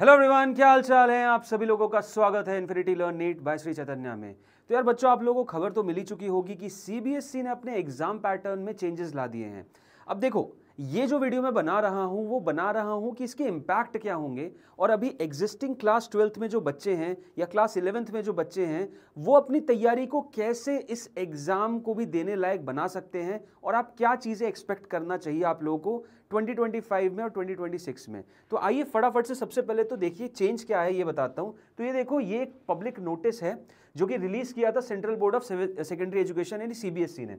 hello everyone क्या हाल चाल है आप सभी लोगों का स्वागत है Infinity Learn NEET by Shri Chaitanya में तो यार बच्चों आप लोगों को खबर तो मिली चुकी होगी कि सीबीएसई e ने अपने एग्जाम पैटर्न में चेंजेस ला दिए हैं अब देखो ये जो वीडियो मैं बना रहा हूँ वो बना रहा हूँ कि इसके इम्पैक्ट क्या होंगे और अभी एग्जिस्टिंग क्लास ट्वेल्थ में जो बच्चे हैं या क्लास इलेवेंथ में जो बच्चे हैं वो अपनी तैयारी को कैसे इस एग्ज़ाम को भी देने लायक बना सकते हैं और आप क्या चीज़ें एक्सपेक्ट करना चाहिए आप लोगों को 2025 में और 2026 में तो आइए फटाफट से सबसे पहले तो देखिए चेंज क्या है ये बताता हूँ तो ये देखो ये एक पब्लिक नोटिस है जो कि रिलीज़ किया था central board of secondary education यानी सी e ने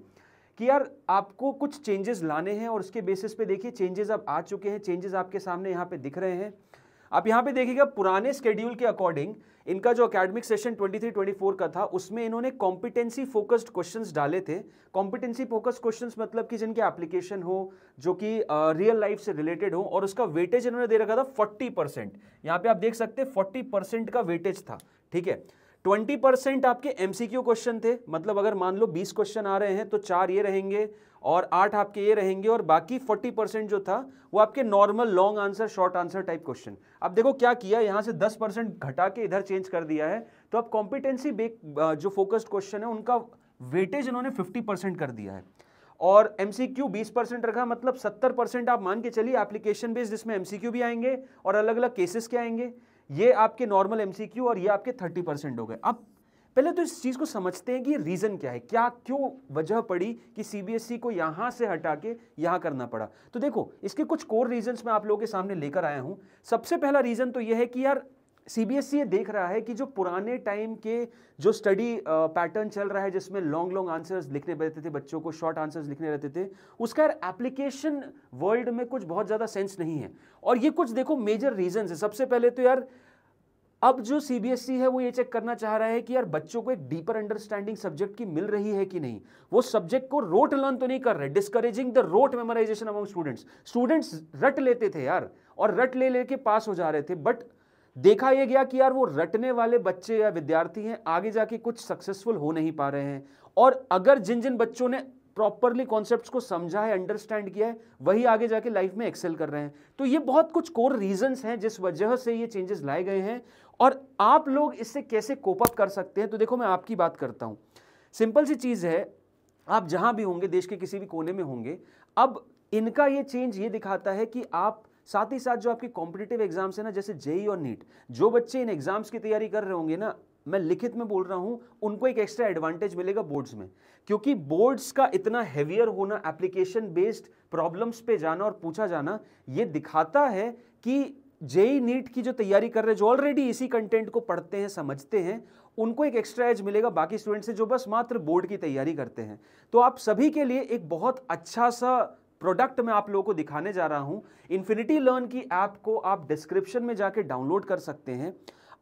कि यार आपको कुछ चेंजेस लाने हैं और उसके बेसिस पे देखिए चेंजेस अब आ चुके हैं चेंजेस आपके सामने यहाँ पे दिख रहे हैं आप यहाँ पे देखिएगा पुराने स्केड्यूल के अकॉर्डिंग इनका जो अकेडमिक सेशन 23-24 का था उसमें इन्होंने कॉम्पिटेंसी फोकस्ड क्वेश्चंस डाले थे कॉम्पिटेंसी फोकस्ड क्वेश्चंस मतलब कि जिनके एप्लीकेशन हो जो कि रियल लाइफ से रिलेटेड हो और उसका वेटेज इन्होंने दे रखा था 40 परसेंट यहाँ पे आप देख सकते हैं 40 परसेंट का वेटेज था ठीक है ट्वेंटी परसेंट आपके एम क्वेश्चन थे मतलब अगर मान लो बीस क्वेश्चन आ रहे हैं तो चार ये रहेंगे और आठ आपके ये रहेंगे और बाकी फोर्टी परसेंट जो था वो आपके normal long answer short answer type question अब देखो क्या किया यहाँ से दस परसेंट घटा के इधर चेंज कर दिया है तो अब कॉम्पिटेंसी बेक जो फोकस्ड क्वेश्चन है उनका वेटेज इन्होंने फिफ्टी परसेंट कर दिया है और एम सी क्यू बीस परसेंट रखा मतलब सत्तर परसेंट आप मान के चलिए एप्लीकेशन बेस्ड जिसमें एम सी क्यू भी आएंगे और अलग अलग केसेस के आएंगे ये आपके नॉर्मल एमसीक्यू और ये आपके थर्टी परसेंट हो गए अब पहले तो इस चीज़ को समझते हैं कि रीज़न क्या है क्या क्यों वजह पड़ी कि सीबीएसई e को यहां से हटा के यहां करना पड़ा तो देखो इसके कुछ कोर रीजंस मैं आप लोगों के सामने लेकर आया हूं सबसे पहला रीज़न तो यह है कि यार सीबीएसई ये देख रहा है कि जो पुराने टाइम के जो स्टडी पैटर्न चल रहा है जिसमें लॉन्ग लॉन्ग आंसर्स लिखने रहते थे बच्चों को शॉर्ट आंसर्स लिखने रहते थे उसका यार एप्लीकेशन वर्ल्ड में कुछ बहुत ज़्यादा सेंस नहीं है और ये कुछ देखो मेजर रीजन है सबसे पहले तो यार अब जो सीबीएसई है वो ये चेक करना चाह रहा है कि यार बच्चों को एक डीपर अंडरस्टैंडिंग सब्जेक्ट की मिल रही है कि नहीं वो सब्जेक्ट को रोट लर्न तो नहीं कर रहे discouraging the rote memorization among students students रट लेते थे यार और रट ले लेके पास हो जा रहे थे बट देखा यह गया कि यार वो रटने वाले बच्चे या विद्यार्थी हैं आगे जाके कुछ सक्सेसफुल हो नहीं पा रहे हैं और अगर जिन जिन बच्चों ने प्रॉपरली कॉन्सेप्ट को समझा है अंडरस्टैंड किया है वही आगे जाके लाइफ में एक्सेल कर रहे हैं तो ये बहुत कुछ कोर रीजंस हैं जिस वजह से ये चेंजेस लाए गए हैं और आप लोग इससे कैसे कोपअप कर सकते हैं तो देखो मैं आपकी बात करता हूं सिंपल सी चीज़ है आप जहां भी होंगे देश के किसी भी कोने में होंगे अब इनका ये चेंज ये दिखाता है कि आप साथ ही साथ जो आपके कॉम्पिटेटिव एग्जाम्स है ना जैसे जेई e और नीट e जो बच्चे इन एग्जाम्स की तैयारी कर रहे होंगे ना मैं लिखित में बोल रहा हूं उनको एक एक्स्ट्रा एडवांटेज मिलेगा बोर्ड्स में क्योंकि बोर्ड्स का इतना हेवियर होना एप्लीकेशन बेस्ड प्रॉब्लम्स पे जाना और पूछा जाना ये दिखाता है कि जेई नीट e, की जो तैयारी कर रहे हैं जो ऑलरेडी इसी कंटेंट को पढ़ते हैं समझते हैं उनको एक एक्स्ट्रा एज मिलेगा बाकी स्टूडेंट से जो बस मात्र बोर्ड की तैयारी करते हैं तो आप सभी के लिए एक बहुत अच्छा सा प्रोडक्ट मैं आप लोगों को दिखाने जा रहा हूं इन्फिनिटी लर्न की ऐप को आप डिस्क्रिप्शन में जाके डाउनलोड कर सकते हैं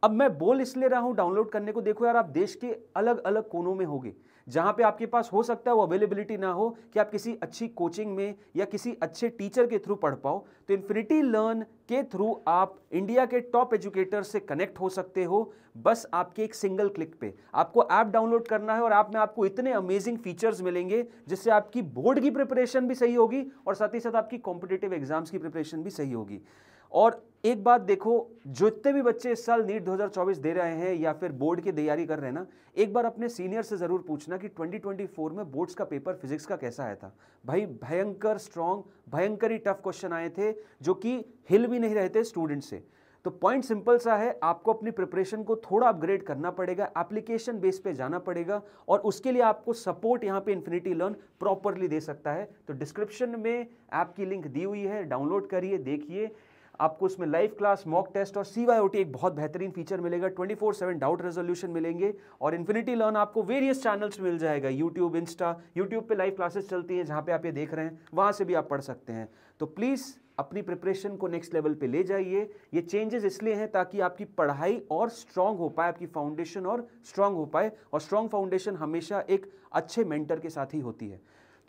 अब मैं बोल इसलिए रहा हूँ डाउनलोड करने को देखो यार आप देश के अलग अलग कोनों में होगे जहाँ पे आपके पास हो सकता है वो अवेलेबिलिटी ना हो कि आप किसी अच्छी कोचिंग में या किसी अच्छे टीचर के थ्रू पढ़ पाओ तो इन्फिनिटी लर्न के थ्रू आप इंडिया के टॉप एजुकेटर से कनेक्ट हो सकते हो बस आपके एक सिंगल क्लिक पे आपको ऐप डाउनलोड करना है और ऐप आप में आपको इतने अमेजिंग फीचर्स मिलेंगे जिससे आपकी बोर्ड की प्रिपरेशन भी सही होगी और साथ ही साथ आपकी कॉम्पिटेटिव एग्जाम्स की प्रिपरेशन भी सही होगी और एक बात देखो जितने भी बच्चे इस साल नीट 2024 दे रहे हैं या फिर बोर्ड की तैयारी कर रहे हैं ना एक बार अपने सीनियर से ज़रूर पूछना कि 2024 में बोर्ड्स का पेपर फिजिक्स का कैसा आया था भाई भयंकर स्ट्रॉन्ग भयंकर ही टफ क्वेश्चन आए थे जो कि हिल भी नहीं रहे थे स्टूडेंट से तो पॉइंट सिंपल सा है आपको अपनी प्रिपरेशन को थोड़ा अपग्रेड करना पड़ेगा एप्लीकेशन बेस पे जाना पड़ेगा और उसके लिए आपको सपोर्ट यहाँ पे इन्फिनिटी लर्न प्रॉपरली दे सकता है तो डिस्क्रिप्शन में ऐप की लिंक दी हुई है डाउनलोड करिए देखिए आपको उसमें लाइव क्लास मॉक टेस्ट और सी एक बहुत बेहतरीन फीचर मिलेगा twenty four seven doubt resolution मिलेंगे और इन्फिनिटी लर्न आपको वेरियस चैनल्स मिल जाएगा यूट्यूब इंस्टा यूट्यूब पर लाइव क्लासेस चलती हैं जहाँ पर आप ये देख रहे हैं वहाँ से भी आप पढ़ सकते हैं तो प्लीज़ अपनी प्रिपरेशन को नेक्स्ट लेवल पे ले जाइए ये चेंजेस इसलिए हैं ताकि आपकी पढ़ाई और स्ट्रांग हो पाए आपकी फाउंडेशन और स्ट्रांग हो पाए और स्ट्रांग फाउंडेशन हमेशा एक अच्छे मेंटर के साथ ही होती है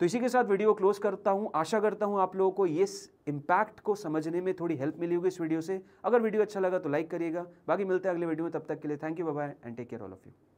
तो इसी के साथ वीडियो क्लोज करता हूँ आशा करता हूँ आप लोगों को ये इम्पैक्ट को समझने में थोड़ी हेल्प मिली होगी इस वीडियो से अगर वीडियो अच्छा लगा तो लाइक करिएगा बाकी मिलते हैं अगले वीडियो में तब तक के लिए thank you bye and take care all of you